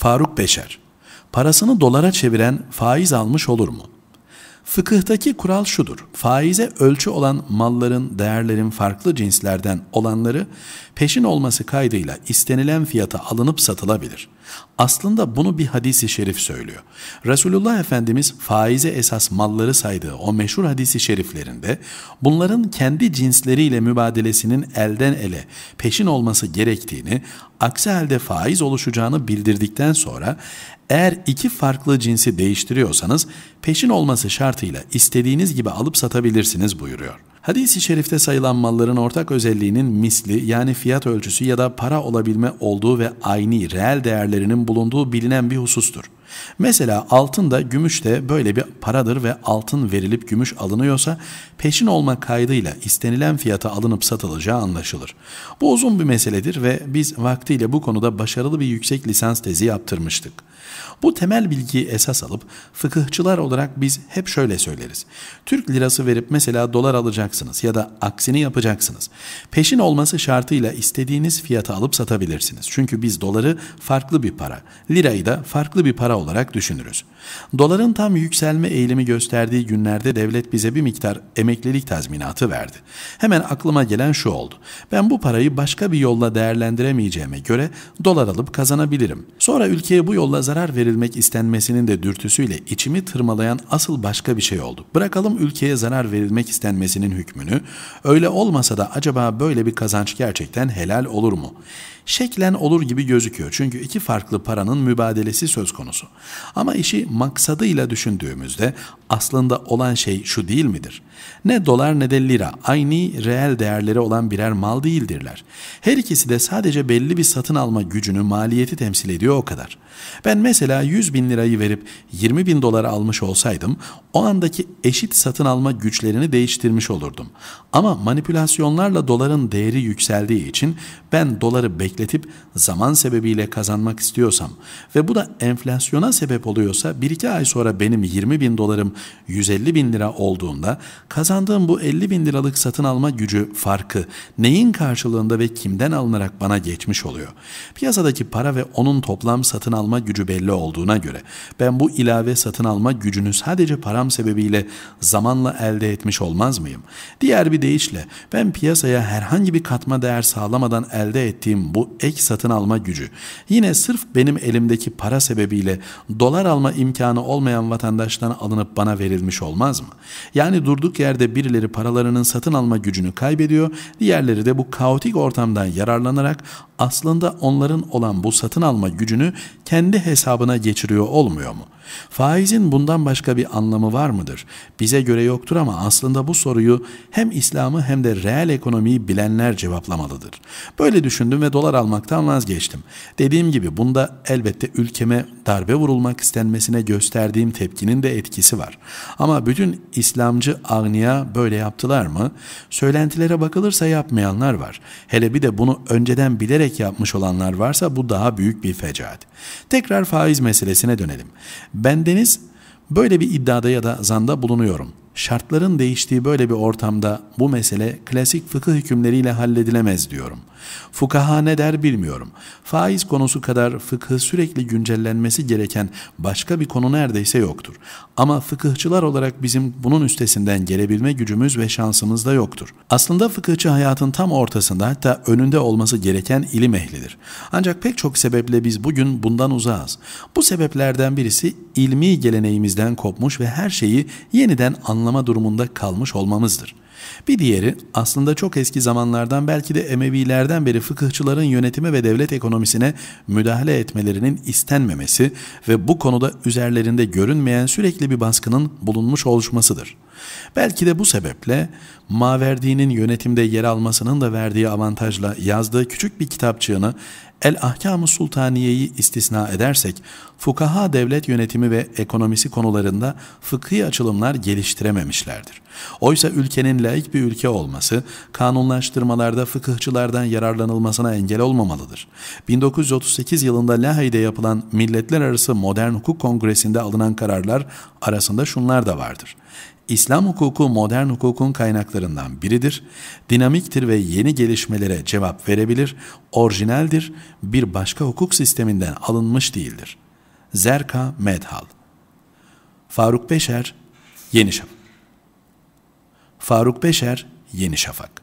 Faruk Beşer, parasını dolara çeviren faiz almış olur mu? Fıkıhtaki kural şudur. Faize ölçü olan malların, değerlerin farklı cinslerden olanları peşin olması kaydıyla istenilen fiyata alınıp satılabilir. Aslında bunu bir hadisi şerif söylüyor. Resulullah Efendimiz faize esas malları saydığı o meşhur hadisi şeriflerinde bunların kendi cinsleriyle mübadelesinin elden ele peşin olması gerektiğini, aksi halde faiz oluşacağını bildirdikten sonra eğer iki farklı cinsi değiştiriyorsanız peşin olması şartıyla istediğiniz gibi alıp satabilirsiniz buyuruyor. Hadis-i şerifte sayılan malların ortak özelliğinin misli yani fiyat ölçüsü ya da para olabilme olduğu ve aynı reel değerlerinin bulunduğu bilinen bir husustur. Mesela altın da gümüş de böyle bir paradır ve altın verilip gümüş alınıyorsa peşin olma kaydıyla istenilen fiyata alınıp satılacağı anlaşılır. Bu uzun bir meseledir ve biz vaktiyle bu konuda başarılı bir yüksek lisans tezi yaptırmıştık. Bu temel bilgiyi esas alıp fıkıhçılar olarak biz hep şöyle söyleriz. Türk lirası verip mesela dolar alacaksınız ya da aksini yapacaksınız. Peşin olması şartıyla istediğiniz fiyata alıp satabilirsiniz. Çünkü biz doları farklı bir para, lirayı da farklı bir para olarak düşünürüz. Doların tam yükselme eğilimi gösterdiği günlerde devlet bize bir miktar emeklilik tazminatı verdi. Hemen aklıma gelen şu oldu. Ben bu parayı başka bir yolla değerlendiremeyeceğime göre dolar alıp kazanabilirim. Sonra ülkeye bu yolla zarar verilmek istenmesinin de dürtüsüyle içimi tırmalayan asıl başka bir şey oldu. Bırakalım ülkeye zarar verilmek istenmesinin hükmünü. Öyle olmasa da acaba böyle bir kazanç gerçekten helal olur mu? Şeklen olur gibi gözüküyor çünkü iki farklı paranın mübadelesi söz konusu. Ama işi maksadıyla düşündüğümüzde aslında olan şey şu değil midir? Ne dolar ne de lira aynı reel değerleri olan birer mal değildirler. Her ikisi de sadece belli bir satın alma gücünü maliyeti temsil ediyor o kadar. Ben mesela 100 bin lirayı verip 20 bin dolara almış olsaydım o andaki eşit satın alma güçlerini değiştirmiş olurdum. Ama manipülasyonlarla doların değeri yükseldiği için ben doları bekletip zaman sebebiyle kazanmak istiyorsam ve bu da enflasyon kaybına sebep oluyorsa bir iki ay sonra benim 20 bin dolarım 150 bin lira olduğunda kazandığım bu 50 bin liralık satın alma gücü farkı neyin karşılığında ve kimden alınarak bana geçmiş oluyor? Piyasadaki para ve onun toplam satın alma gücü belli olduğuna göre ben bu ilave satın alma gücünü sadece param sebebiyle zamanla elde etmiş olmaz mıyım? Diğer bir deyişle ben piyasaya herhangi bir katma değer sağlamadan elde ettiğim bu ek satın alma gücü yine sırf benim elimdeki para sebebiyle dolar alma imkanı olmayan vatandaştan alınıp bana verilmiş olmaz mı? Yani durduk yerde birileri paralarının satın alma gücünü kaybediyor, diğerleri de bu kaotik ortamdan yararlanarak aslında onların olan bu satın alma gücünü kendi hesabına geçiriyor olmuyor mu? Faizin bundan başka bir anlamı var mıdır? Bize göre yoktur ama aslında bu soruyu hem İslam'ı hem de reel ekonomiyi bilenler cevaplamalıdır. Böyle düşündüm ve dolar almaktan vazgeçtim. Dediğim gibi bunda elbette ülkeme darbe vurulmak istenmesine gösterdiğim tepkinin de etkisi var. Ama bütün İslamcı agniya böyle yaptılar mı? Söylentilere bakılırsa yapmayanlar var. Hele bir de bunu önceden bilerek yapmış olanlar varsa bu daha büyük bir fecaat. Tekrar faiz meselesine dönelim. Bendeniz böyle bir iddiada ya da zanda bulunuyorum. Şartların değiştiği böyle bir ortamda bu mesele klasik fıkıh hükümleriyle halledilemez diyorum. Fukaha ne der bilmiyorum. Faiz konusu kadar fıkıh sürekli güncellenmesi gereken başka bir konu neredeyse yoktur. Ama fıkıhçılar olarak bizim bunun üstesinden gelebilme gücümüz ve şansımız da yoktur. Aslında fıkıhçı hayatın tam ortasında hatta önünde olması gereken ilim ehlidir. Ancak pek çok sebeple biz bugün bundan uzağız. Bu sebeplerden birisi ilmi geleneğimizden kopmuş ve her şeyi yeniden anlama durumunda kalmış olmamızdır. Bir diğeri aslında çok eski zamanlardan belki de Emevilerden beri fıkıhçıların yönetime ve devlet ekonomisine müdahale etmelerinin istenmemesi ve bu konuda üzerlerinde görünmeyen sürekli bir baskının bulunmuş oluşmasıdır. Belki de bu sebeple Maverdi'nin yönetimde yer almasının da verdiği avantajla yazdığı küçük bir kitapçığını el ahkam Sultaniye'yi istisna edersek, fukaha devlet yönetimi ve ekonomisi konularında fıkhi açılımlar geliştirememişlerdir. Oysa ülkenin laik bir ülke olması, kanunlaştırmalarda fıkıhçılardan yararlanılmasına engel olmamalıdır. 1938 yılında Lahey'de yapılan Milletler Arası Modern Hukuk Kongresi'nde alınan kararlar arasında şunlar da vardır. İslam hukuku modern hukukun kaynaklarından biridir, dinamiktir ve yeni gelişmelere cevap verebilir, orijinaldir, bir başka hukuk sisteminden alınmış değildir. Zerka Medhal Faruk Beşer Yeni Şafak Faruk Beşer Yeni Şafak